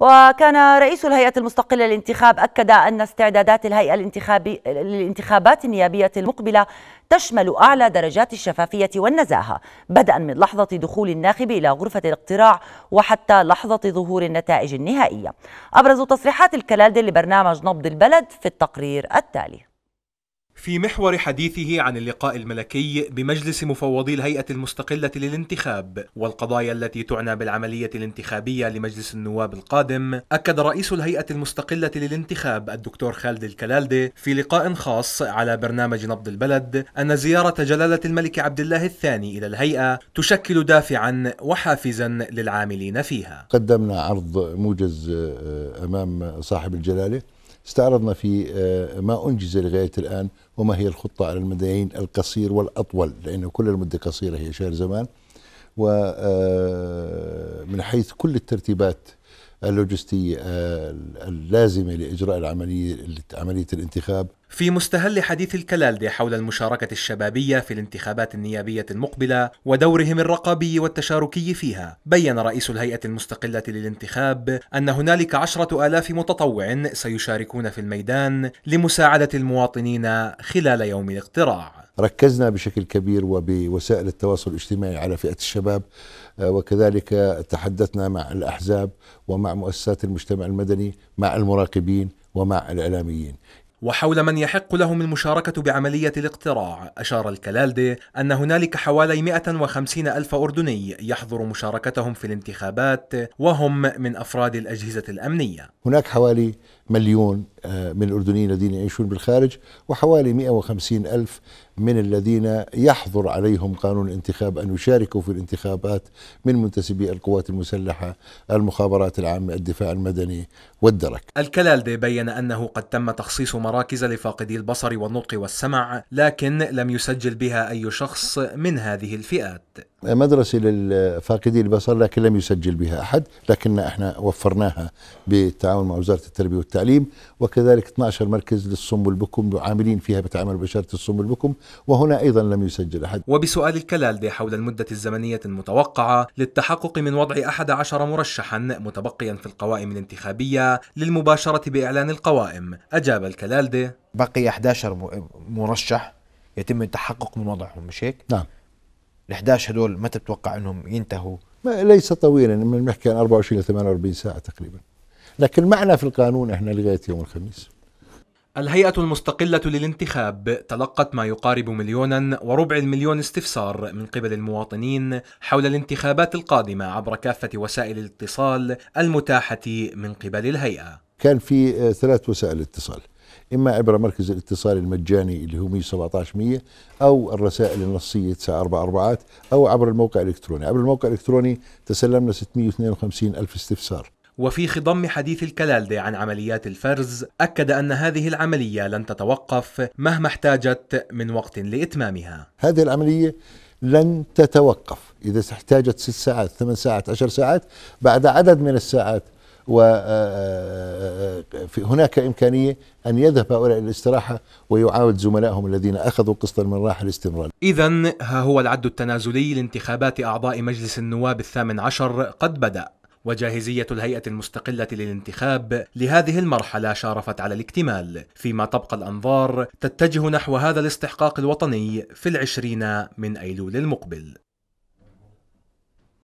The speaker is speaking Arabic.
وكان رئيس الهيئة المستقلة للانتخاب أكد أن استعدادات الهيئة الانتخابي للانتخابات النيابية المقبلة تشمل أعلى درجات الشفافية والنزاهة بدءا من لحظة دخول الناخب إلى غرفة الاقتراع وحتى لحظة ظهور النتائج النهائية أبرز تصريحات الكلالد لبرنامج نبض البلد في التقرير التالي في محور حديثه عن اللقاء الملكي بمجلس مفوضي الهيئة المستقلة للانتخاب والقضايا التي تعنى بالعملية الانتخابية لمجلس النواب القادم، أكد رئيس الهيئة المستقلة للانتخاب الدكتور خالد الكلالدي في لقاء خاص على برنامج نبض البلد أن زيارة جلالة الملك عبد الله الثاني إلى الهيئة تشكل دافعا وحافزا للعاملين فيها. قدمنا عرض موجز آه، أمام صاحب الجلالة استعرضنا في آه، ما أنجز لغاية الآن وما هي الخطة على المدين القصير والأطول لأن كل المدة قصيرة هي شهر زمان ومن آه، حيث كل الترتيبات اللوجستية آه، اللازمة لإجراء العملية عملية الانتخاب في مستهل حديث الكلالدة حول المشاركة الشبابية في الانتخابات النيابية المقبلة ودورهم الرقابي والتشاركي فيها بيّن رئيس الهيئة المستقلة للانتخاب أن هنالك عشرة آلاف متطوع سيشاركون في الميدان لمساعدة المواطنين خلال يوم الاقتراع ركزنا بشكل كبير وبوسائل التواصل الاجتماعي على فئة الشباب آه، وكذلك تحدثنا مع الأحزاب ومع مؤسسات المجتمع المدني مع المراقبين ومع الإعلاميين وحول من يحق لهم المشاركة بعملية الاقتراع أشار الكلالدي أن هنالك حوالي 150 ألف أردني يحظر مشاركتهم في الانتخابات وهم من أفراد الأجهزة الأمنية هناك حوالي مليون آه، من الأردنيين الذين يعيشون بالخارج وحوالي 150 ألف من الذين يحظر عليهم قانون الانتخاب أن يشاركوا في الانتخابات من منتسبي القوات المسلحة المخابرات العامة الدفاع المدني والدرك الكلالدي بيّن أنه قد تم تخصيص مراكز لفاقدي البصر والنطق والسمع لكن لم يسجل بها أي شخص من هذه الفئات مدرسة للفاقدين البصر لكن لم يسجل بها أحد لكن احنا وفرناها بالتعاون مع وزارة التربية والتعليم وكذلك 12 مركز للصم والبكم عاملين فيها بتعامل بشارة الصم والبكم وهنا أيضا لم يسجل أحد وبسؤال الكلالدي حول المدة الزمنية المتوقعة للتحقق من وضع 11 مرشحا متبقيا في القوائم الانتخابية للمباشرة بإعلان القوائم أجاب الكلالدي بقي 11 مرشح يتم التحقق من وضعهم مش هيك؟ نعم ال11 هدول متى تتوقع انهم ينتهوا؟ ما ليس طويلا بنحكي يعني عن 24 ل 48 ساعه تقريبا لكن معنا في القانون احنا لغايه يوم الخميس الهيئة المستقلة للانتخاب تلقت ما يقارب مليونا وربع المليون استفسار من قبل المواطنين حول الانتخابات القادمة عبر كافة وسائل الاتصال المتاحة من قبل الهيئة. كان في آه، ثلاث وسائل اتصال. إما عبر مركز الاتصال المجاني اللي هو 117 أو الرسائل النصية 944 أو عبر الموقع الإلكتروني عبر الموقع الإلكتروني تسلمنا 652 ألف استفسار وفي خضم حديث الكلالدي عن عمليات الفرز أكد أن هذه العملية لن تتوقف مهما احتاجت من وقت لإتمامها هذه العملية لن تتوقف إذا احتاجت ست ساعات ثمان ساعات عشر ساعات بعد عدد من الساعات وهناك آه، آه، آه، إمكانية أن يذهب هؤلاء الاستراحة ويعاود زملائهم الذين أخذوا قسطا من راحة الاستمرار إذا ها هو العد التنازلي لانتخابات أعضاء مجلس النواب الثامن عشر قد بدأ وجاهزية الهيئة المستقلة للانتخاب لهذه المرحلة شارفت على الاكتمال فيما تبقى الأنظار تتجه نحو هذا الاستحقاق الوطني في العشرين من أيلول المقبل